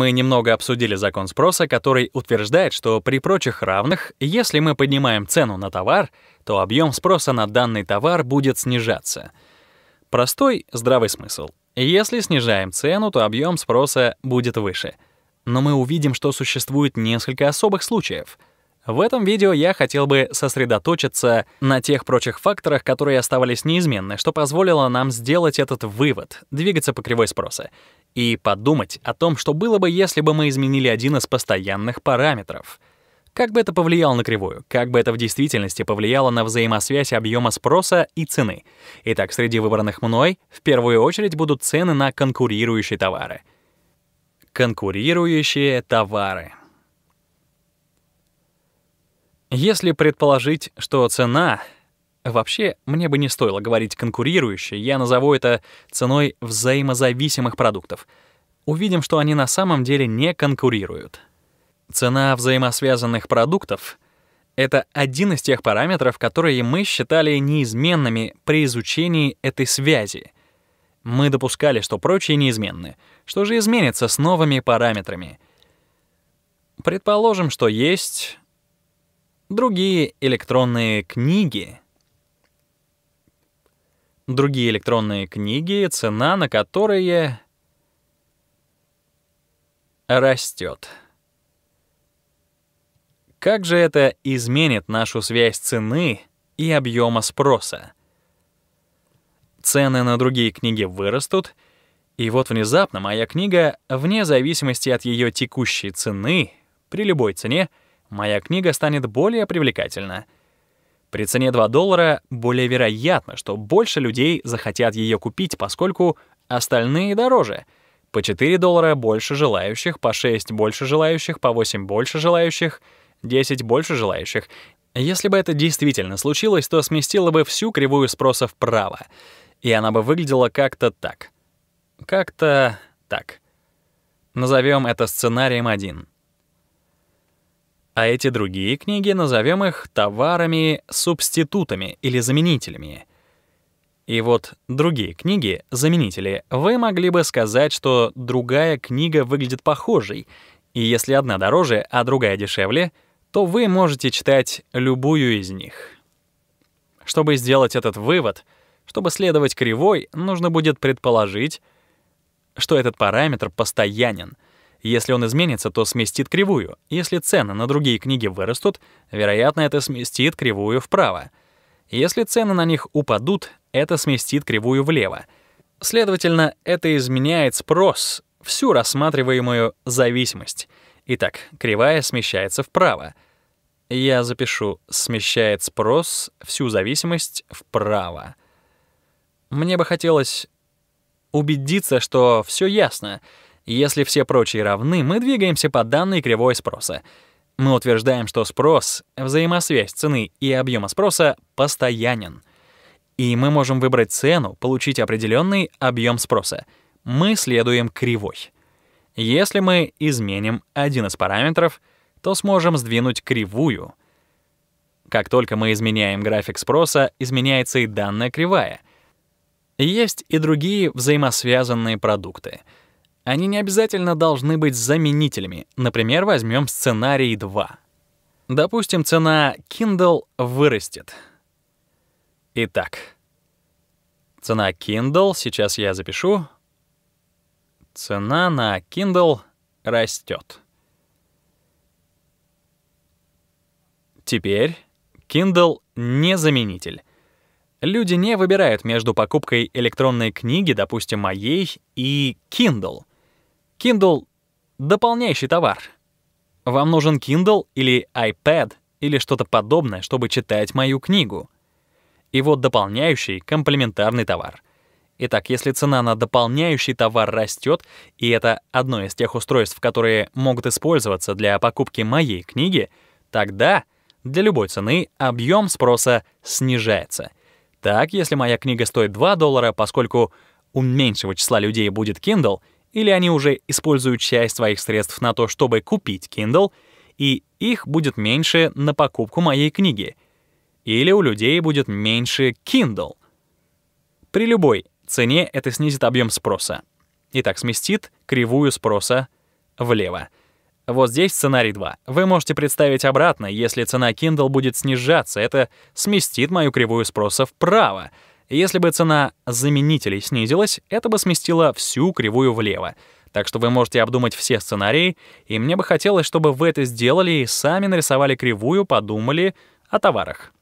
Мы немного обсудили закон спроса, который утверждает, что при прочих равных, если мы поднимаем цену на товар, то объем спроса на данный товар будет снижаться. Простой здравый смысл. Если снижаем цену, то объем спроса будет выше. Но мы увидим, что существует несколько особых случаев — в этом видео я хотел бы сосредоточиться на тех прочих факторах, которые оставались неизменны, что позволило нам сделать этот вывод, двигаться по кривой спроса и подумать о том, что было бы, если бы мы изменили один из постоянных параметров. Как бы это повлияло на кривую? Как бы это в действительности повлияло на взаимосвязь объема спроса и цены? Итак, среди выбранных мной в первую очередь будут цены на конкурирующие товары. Конкурирующие товары. Если предположить, что цена Вообще, мне бы не стоило говорить «конкурирующие», я назову это ценой взаимозависимых продуктов. Увидим, что они на самом деле не конкурируют. Цена взаимосвязанных продуктов — это один из тех параметров, которые мы считали неизменными при изучении этой связи. Мы допускали, что прочие неизменны. Что же изменится с новыми параметрами? Предположим, что есть другие электронные книги — другие электронные книги, цена на которые растет. Как же это изменит нашу связь цены и объема спроса? Цены на другие книги вырастут, и вот внезапно моя книга, вне зависимости от ее текущей цены, при любой цене, моя книга станет более привлекательна — при цене 2 доллара более вероятно, что больше людей захотят ее купить, поскольку остальные дороже. По 4 доллара больше желающих, по 6 больше желающих, по 8 больше желающих, 10 больше желающих. Если бы это действительно случилось, то сместило бы всю кривую спроса вправо, и она бы выглядела как-то так. Как-то так. Назовем это сценарием 1. А эти другие книги назовем их товарами-субститутами или заменителями. И вот другие книги, заменители, вы могли бы сказать, что другая книга выглядит похожей, и если одна дороже, а другая дешевле, то вы можете читать любую из них. Чтобы сделать этот вывод, чтобы следовать кривой, нужно будет предположить, что этот параметр постоянен — если он изменится, то сместит кривую. Если цены на другие книги вырастут, вероятно, это сместит кривую вправо. Если цены на них упадут, это сместит кривую влево. Следовательно, это изменяет спрос, всю рассматриваемую зависимость. Итак, кривая смещается вправо. Я запишу «смещает спрос всю зависимость вправо». Мне бы хотелось убедиться, что все ясно — если все прочие равны, мы двигаемся по данной кривой спроса. Мы утверждаем, что спрос, взаимосвязь цены и объема спроса постоянен. И мы можем выбрать цену, получить определенный объем спроса. Мы следуем кривой. Если мы изменим один из параметров, то сможем сдвинуть кривую. Как только мы изменяем график спроса, изменяется и данная кривая. Есть и другие взаимосвязанные продукты — они не обязательно должны быть заменителями. Например, возьмем сценарий 2. Допустим, цена Kindle вырастет. Итак, цена Kindle, сейчас я запишу. Цена на Kindle растет. Теперь Kindle не заменитель. Люди не выбирают между покупкой электронной книги, допустим, моей, и Kindle — Kindle — дополняющий товар. Вам нужен Kindle или iPad или что-то подобное, чтобы читать мою книгу. И вот дополняющий — комплементарный товар. Итак, если цена на дополняющий товар растет, и это одно из тех устройств, которые могут использоваться для покупки моей книги, тогда для любой цены объем спроса снижается. Так, если моя книга стоит 2 доллара, поскольку у меньшего числа людей будет Kindle — или они уже используют часть своих средств на то, чтобы купить Kindle, и их будет меньше на покупку моей книги. Или у людей будет меньше Kindle. При любой цене это снизит объем спроса. И так сместит кривую спроса влево. Вот здесь сценарий 2. Вы можете представить обратно, если цена Kindle будет снижаться, это сместит мою кривую спроса вправо — если бы цена заменителей снизилась, это бы сместило всю кривую влево. Так что вы можете обдумать все сценарии, и мне бы хотелось, чтобы вы это сделали и сами нарисовали кривую, подумали о товарах.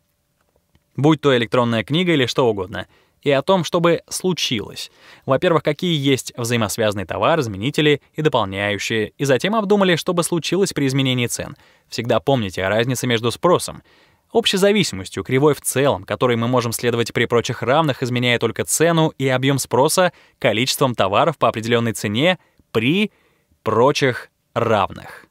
Будь то электронная книга или что угодно — и о том, чтобы случилось. Во-первых, какие есть взаимосвязанный товар, заменители и дополняющие, и затем обдумали, что бы случилось при изменении цен. Всегда помните о разнице между спросом общей зависимостью кривой в целом, которой мы можем следовать при прочих равных, изменяя только цену и объем спроса количеством товаров по определенной цене при прочих равных.